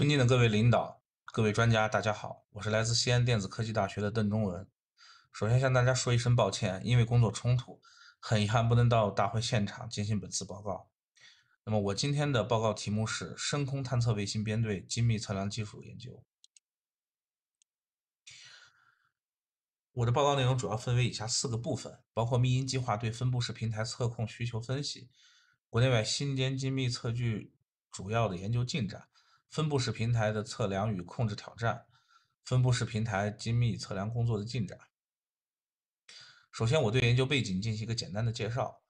尊敬的各位领导、各位专家，大家好，我是来自西安电子科技大学的邓中文。首先向大家说一声抱歉，因为工作冲突，很遗憾不能到大会现场进行本次报告。那么我今天的报告题目是“深空探测卫星编队精密测量技术研究”。我的报告内容主要分为以下四个部分，包括“密音计划”对分布式平台测控需求分析、国内外新间精密测距主要的研究进展。分布式平台的测量与控制挑战，分布式平台精密测量工作的进展。首先，我对研究背景进行一个简单的介绍。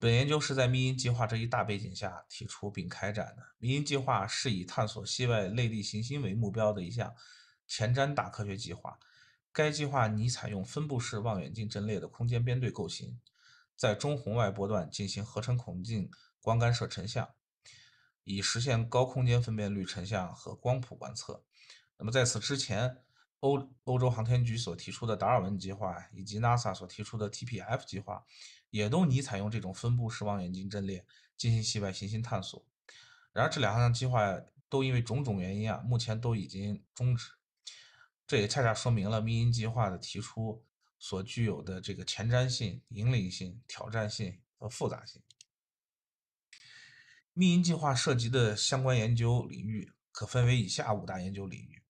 本研究是在密因计划这一大背景下提出并开展的。密因计划是以探索系外类地行星为目标的一项前瞻大科学计划。该计划拟采用分布式望远镜阵列的空间编队构型，在中红外波段进行合成孔径光干涉成像。以实现高空间分辨率成像和光谱观测。那么在此之前，欧欧洲航天局所提出的达尔文计划以及 NASA 所提出的 TPF 计划，也都拟采用这种分布式望远镜阵列进行系外行星探索。然而，这两项计划都因为种种原因啊，目前都已经终止。这也恰恰说明了民营计划的提出所具有的这个前瞻性、引领性、挑战性和复杂性。密因计划涉及的相关研究领域可分为以下五大研究领域。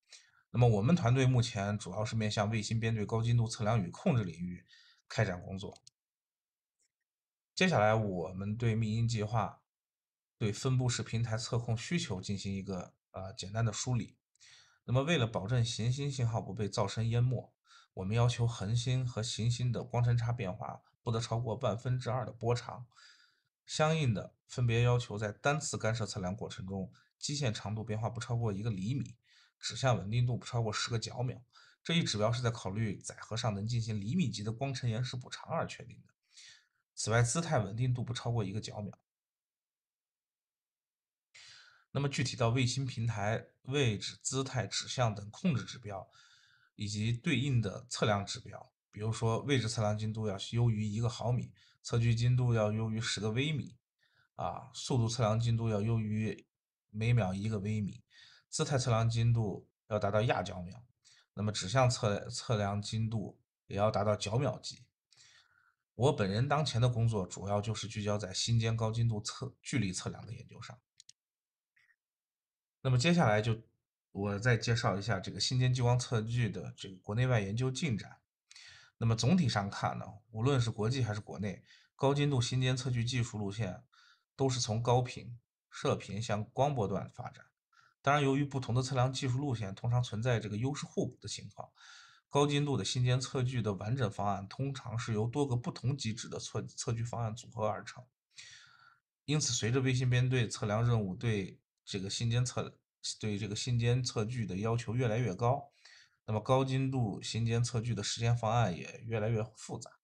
那么我们团队目前主要是面向卫星编队高精度测量与控制领域开展工作。接下来我们对密因计划对分布式平台测控需求进行一个呃简单的梳理。那么为了保证行星信号不被噪声淹没，我们要求恒星和行星的光深差变化不得超过半分之二的波长。相应的分别要求在单次干涉测量过程中，基线长度变化不超过一个厘米，指向稳定度不超过十个角秒。这一指标是在考虑载荷上能进行厘米级的光程延时补偿而确定的。此外，姿态稳定度不超过一个角秒。那么具体到卫星平台位置、姿态、指向等控制指标，以及对应的测量指标，比如说位置测量精度要优于一个毫米。测距精度要优于十个微米，啊，速度测量精度要优于每秒一个微米，姿态测量精度要达到亚角秒，那么指向测测量精度也要达到角秒级。我本人当前的工作主要就是聚焦在心间高精度测距离测量的研究上。那么接下来就我再介绍一下这个心间激光测距的这个国内外研究进展。那么总体上看呢，无论是国际还是国内，高精度心间测距技术路线都是从高频射频向光波段发展。当然，由于不同的测量技术路线通常存在这个优势互补的情况，高精度的心间测距的完整方案通常是由多个不同机制的测测距方案组合而成。因此，随着卫星编队测量任务对这个心间测对这个心间测距的要求越来越高，那么高精度心间测距的实现方案也越来越复杂。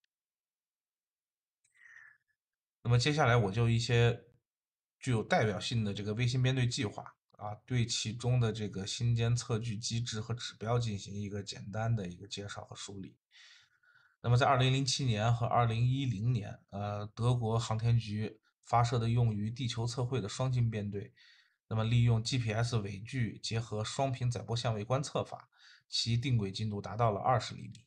那么接下来我就一些具有代表性的这个卫星编队计划啊，对其中的这个星间测距机制和指标进行一个简单的一个介绍和梳理。那么在二零零七年和二零一零年，呃，德国航天局发射的用于地球测绘的双星编队，那么利用 GPS 尾距结合双频载波相位观测法，其定轨精度达到了二十厘米。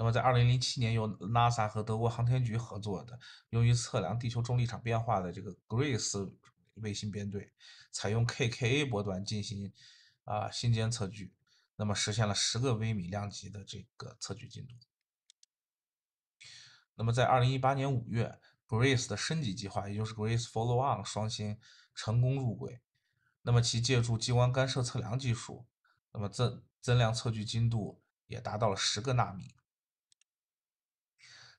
那么，在二零零七年，由 NASA 和德国航天局合作的，用于测量地球重力场变化的这个 Grace 卫星编队，采用 KKA 波段进行啊星间测距，那么实现了十个微米量级的这个测距精度。那么，在二零一八年五月，Grace 的升级计划，也就是 Grace Follow-on 双星成功入轨，那么其借助激光干涉测量技术，那么增增量测距精度也达到了十个纳米。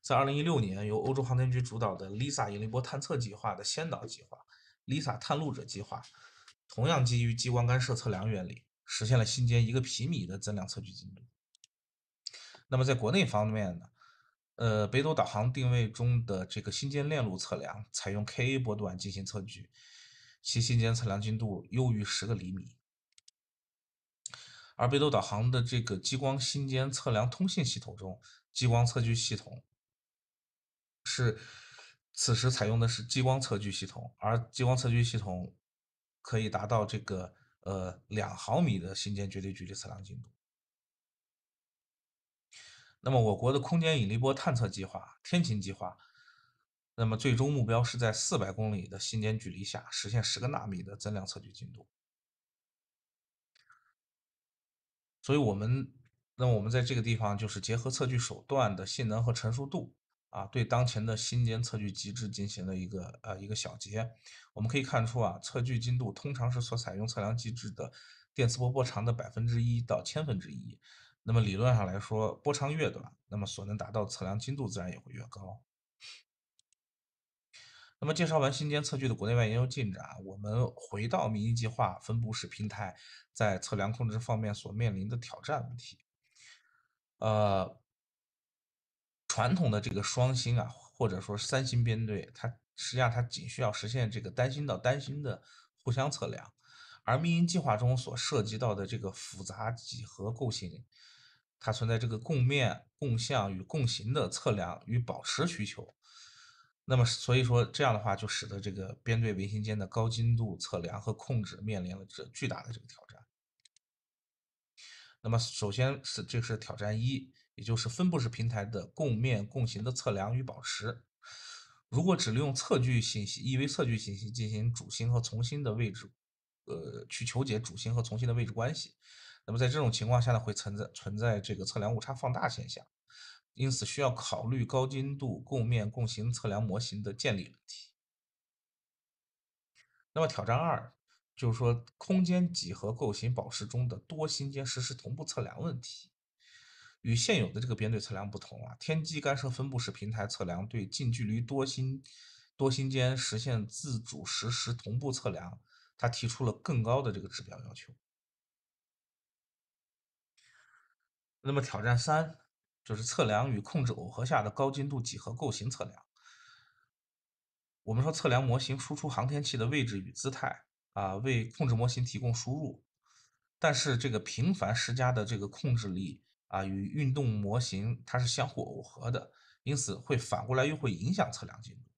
在二零一六年，由欧洲航天局主导的 LISA 引力波探测计划的先导计划 ——LISA 探路者计划，同样基于激光干涉测量原理，实现了星间一个皮米的增量测距精度。那么在国内方面呢？呃，北斗导航定位中的这个星间链路测量采用 Ka 波段进行测距，其星间测量精度优于十个厘米。而北斗导航的这个激光星间测量通信系统中，激光测距系统。是，此时采用的是激光测距系统，而激光测距系统可以达到这个呃两毫米的星间绝对距离测量精度。那么我国的空间引力波探测计划“天琴计划”，那么最终目标是在四百公里的星间距离下实现十个纳米的增量测距精度。所以，我们那么我们在这个地方就是结合测距手段的性能和成熟度。啊，对当前的新间测距机制进行了一个呃一个小结，我们可以看出啊，测距精度通常是所采用测量机制的电磁波波长的百分之一到千分之一。那么理论上来说，波长越短，那么所能达到测量精度自然也会越高。那么介绍完新间测距的国内外研究进展，我们回到民营计划分布式平台在测量控制方面所面临的挑战问题，呃。传统的这个双星啊，或者说三星编队，它实际上它仅需要实现这个单星到单星的互相测量，而密云计划中所涉及到的这个复杂几何构型，它存在这个共面、共相与共形的测量与保持需求。那么，所以说这样的话，就使得这个编队卫星间的高精度测量和控制面临了这巨大的这个挑战。那么，首先是这是挑战一。也就是分布式平台的共面共形的测量与保持。如果只利用测距信息，一维测距信息进行主星和从星的位置，呃，去求解主星和从星的位置关系，那么在这种情况下呢，会存在存在这个测量误差放大现象。因此需要考虑高精度共面共形测量模型的建立问题。那么挑战二就是说，空间几何构型宝石中的多星间实时同步测量问题。与现有的这个编队测量不同啊，天基干涉分布式平台测量对近距离多星、多星间实现自主实时同步测量，它提出了更高的这个指标要求。那么挑战三就是测量与控制耦合下的高精度几何构型测量。我们说测量模型输出航天器的位置与姿态啊，为控制模型提供输入，但是这个频繁施加的这个控制力。啊，与运动模型它是相互耦合的，因此会反过来又会影响测量精度。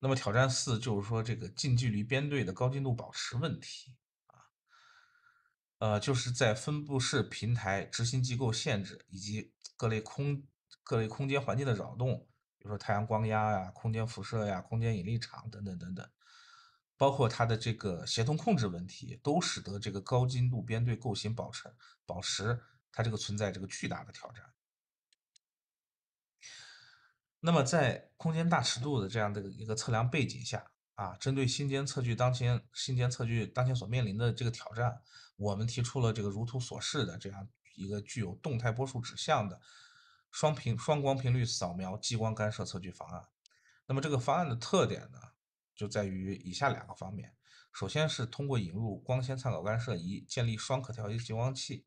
那么挑战四就是说这个近距离编队的高精度保持问题啊，呃，就是在分布式平台执行机构限制以及各类空各类空间环境的扰动，比如说太阳光压呀、空间辐射呀、空间引力场等等等等。包括它的这个协同控制问题，都使得这个高精度编队构型保持保持它这个存在这个巨大的挑战。那么在空间大尺度的这样的一个测量背景下啊，针对新间测距当前新间测距当前所面临的这个挑战，我们提出了这个如图所示的这样一个具有动态波数指向的双频双光频率扫描激光干涉测距方案。那么这个方案的特点呢？就在于以下两个方面，首先是通过引入光纤参考干涉仪，建立双可调节激光器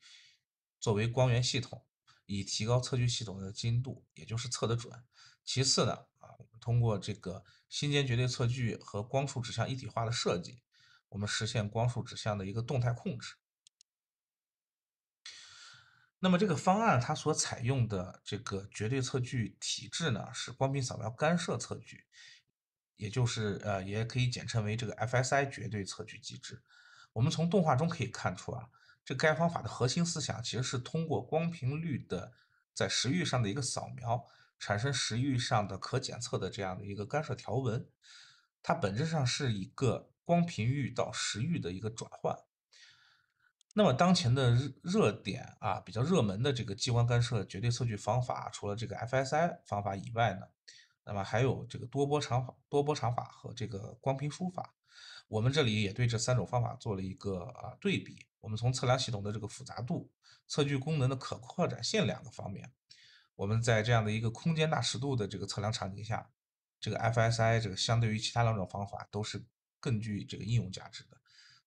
作为光源系统，以提高测距系统的精度，也就是测得准。其次呢，啊，通过这个心间绝对测距和光束指向一体化的设计，我们实现光束指向的一个动态控制。那么这个方案它所采用的这个绝对测距体制呢，是光频扫描干涉测距。也就是，呃，也可以简称为这个 FSI 绝对测距机制。我们从动画中可以看出啊，这该方法的核心思想其实是通过光频率的在时域上的一个扫描，产生时域上的可检测的这样的一个干涉条纹。它本质上是一个光频域到时域的一个转换。那么当前的热热点啊，比较热门的这个激光干涉绝对测距方法，除了这个 FSI 方法以外呢？那么还有这个多波长法、多波长法和这个光频输法，我们这里也对这三种方法做了一个啊对比。我们从测量系统的这个复杂度、测距功能的可扩展性两个方面，我们在这样的一个空间大尺度的这个测量场景下，这个 FSI 这个相对于其他两种方法都是更具这个应用价值的。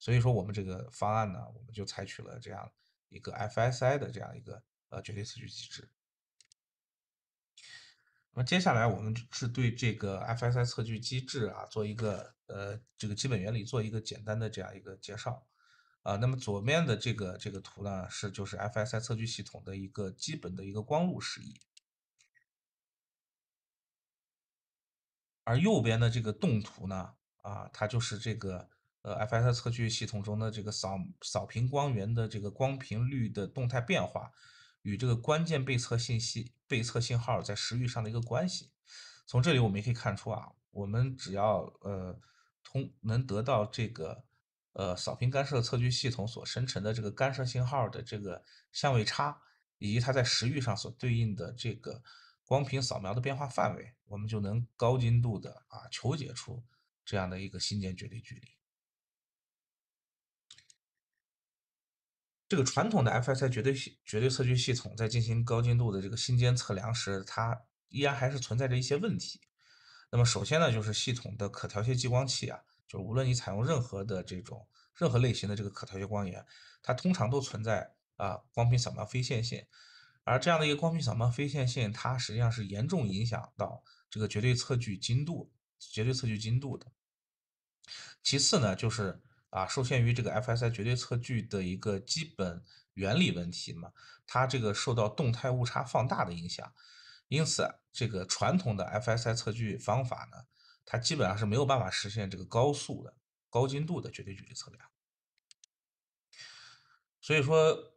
所以说我们这个方案呢，我们就采取了这样一个 FSI 的这样一个呃绝对测距机制。那么接下来我们是对这个 FSI 测距机制啊做一个呃这个基本原理做一个简单的这样一个介绍啊。那么左面的这个这个图呢是就是 FSI 测距系统的一个基本的一个光路示意，而右边的这个动图呢啊它就是这个呃 FSI 测距系统中的这个扫扫频光源的这个光频率的动态变化。与这个关键被测信息、被测信号在时域上的一个关系，从这里我们也可以看出啊，我们只要呃，通能得到这个呃，扫频干涉测距系统所生成的这个干涉信号的这个相位差，以及它在时域上所对应的这个光频扫描的变化范围，我们就能高精度的啊求解出这样的一个心间绝对距离。这个传统的 FSI 绝对系绝对测距系统，在进行高精度的这个心间测量时，它依然还是存在着一些问题。那么，首先呢，就是系统的可调谐激光器啊，就是无论你采用任何的这种任何类型的这个可调谐光源，它通常都存在啊光频扫描非线性，而这样的一个光频扫描非线性，它实际上是严重影响到这个绝对测距精度、绝对测距精度的。其次呢，就是。啊，受限于这个 FSI 绝对测距的一个基本原理问题嘛，它这个受到动态误差放大的影响，因此这个传统的 FSI 测距方法呢，它基本上是没有办法实现这个高速的高精度的绝对距离测量。所以说，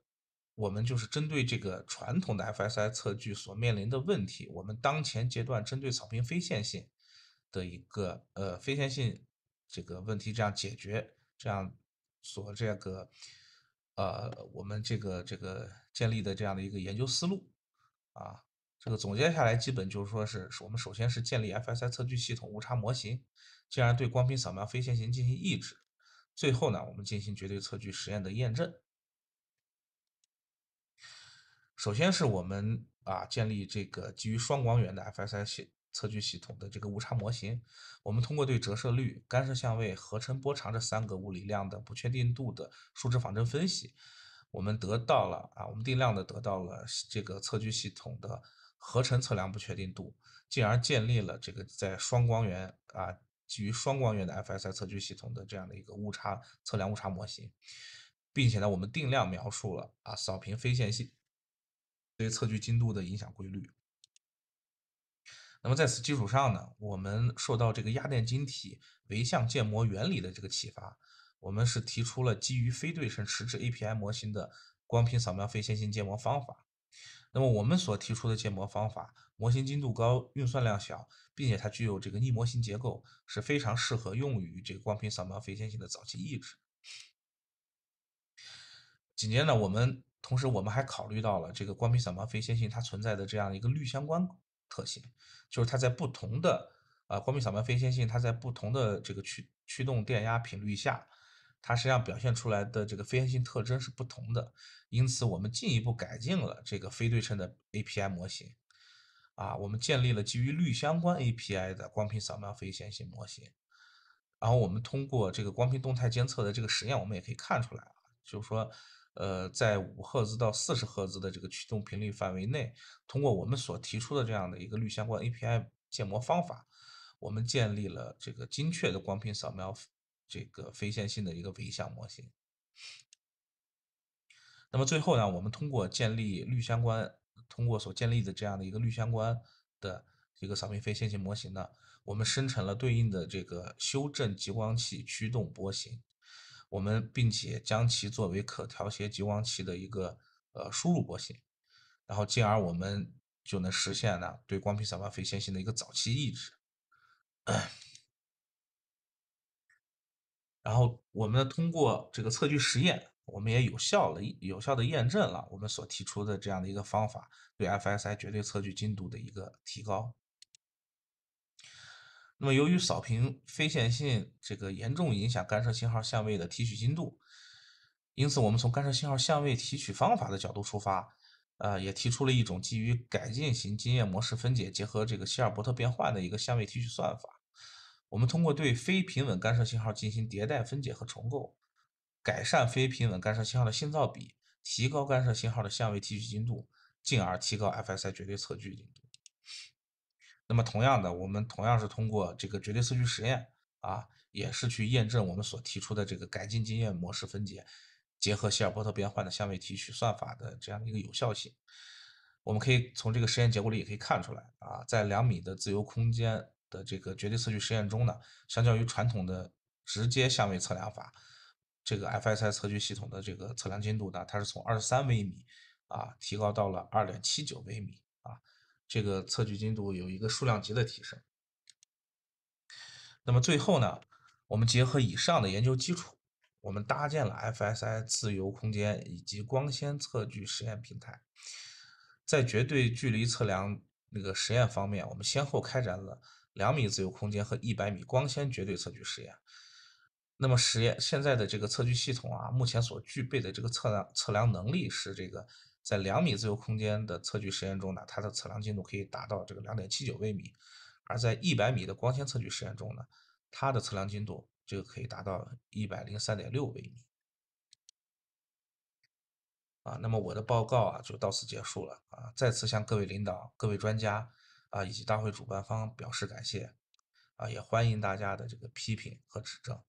我们就是针对这个传统的 FSI 测距所面临的问题，我们当前阶段针对草坪非线性的一个呃非线性这个问题这样解决。这样，所这个，呃，我们这个这个建立的这样的一个研究思路，啊，这个总结下来，基本就是说是我们首先是建立 FSI 测距系统误差模型，进而对光频扫描非线性进行抑制，最后呢，我们进行绝对测距实验的验证。首先是我们啊，建立这个基于双光源的 FSI 系。测距系统的这个误差模型，我们通过对折射率、干涉相位、合成波长这三个物理量的不确定度的数值仿真分析，我们得到了啊，我们定量的得到了这个测距系统的合成测量不确定度，进而建立了这个在双光源啊基于双光源的 FSI 测距系统的这样的一个误差测量误差模型，并且呢，我们定量描述了啊扫频非线性对测距精度的影响规律。那么在此基础上呢，我们受到这个压电晶体微像建模原理的这个启发，我们是提出了基于非对称实质 API 模型的光频扫描非线性建模方法。那么我们所提出的建模方法，模型精度高、运算量小，并且它具有这个逆模型结构，是非常适合用于这个光频扫描非线性的早期抑制。紧接着，我们同时我们还考虑到了这个光频扫描非线性它存在的这样一个绿相关。特性就是它在不同的啊光频扫描非线性，它在不同的这个驱驱动电压频率下，它实际上表现出来的这个非线性特征是不同的。因此，我们进一步改进了这个非对称的 API 模型啊，我们建立了基于滤相关 API 的光频扫描非线性模型。然后我们通过这个光频动态监测的这个实验，我们也可以看出来啊，就是说。呃，在五赫兹到四十赫兹的这个驱动频率范围内，通过我们所提出的这样的一个滤相关 API 建模方法，我们建立了这个精确的光频扫描这个非线性的一个伪项模型。那么最后呢，我们通过建立滤相关，通过所建立的这样的一个滤相关的这个扫描非线性模型呢，我们生成了对应的这个修正激光器驱动波形。我们并且将其作为可调谐激光器的一个呃输入波形，然后进而我们就能实现呢对光频扫发非线性的一个早期抑制。然后我们通过这个测距实验，我们也有效了有效的验证了我们所提出的这样的一个方法对 FSI 绝对测距精度的一个提高。那么，由于扫频非线性这个严重影响干涉信号相位的提取精度，因此我们从干涉信号相位提取方法的角度出发，呃，也提出了一种基于改进型经验模式分解结合这个希尔伯特变换的一个相位提取算法。我们通过对非平稳干涉信号进行迭代分解和重构，改善非平稳干涉信号的信噪比，提高干涉信号的相位提取精度，进而提高 FSI 绝对测距精度。那么，同样的，我们同样是通过这个绝对测距实验啊，也是去验证我们所提出的这个改进经验模式分解结合希尔伯特变换的相位提取算法的这样一个有效性。我们可以从这个实验结果里也可以看出来啊，在两米的自由空间的这个绝对测距实验中呢，相较于传统的直接相位测量法，这个 FSI 测距系统的这个测量精度呢，它是从二十三微米啊提高到了二点七九微米啊。这个测距精度有一个数量级的提升。那么最后呢，我们结合以上的研究基础，我们搭建了 FSI 自由空间以及光纤测距实验平台。在绝对距离测量那个实验方面，我们先后开展了两米自由空间和一百米光纤绝对测距实验。那么实验现在的这个测距系统啊，目前所具备的这个测量测量能力是这个。在两米自由空间的测距实验中呢，它的测量精度可以达到这个两点七九微米；而在一百米的光纤测距实验中呢，它的测量精度这个可以达到一百零三点六微米。啊，那么我的报告啊就到此结束了啊！再次向各位领导、各位专家啊以及大会主办方表示感谢啊！也欢迎大家的这个批评和指正。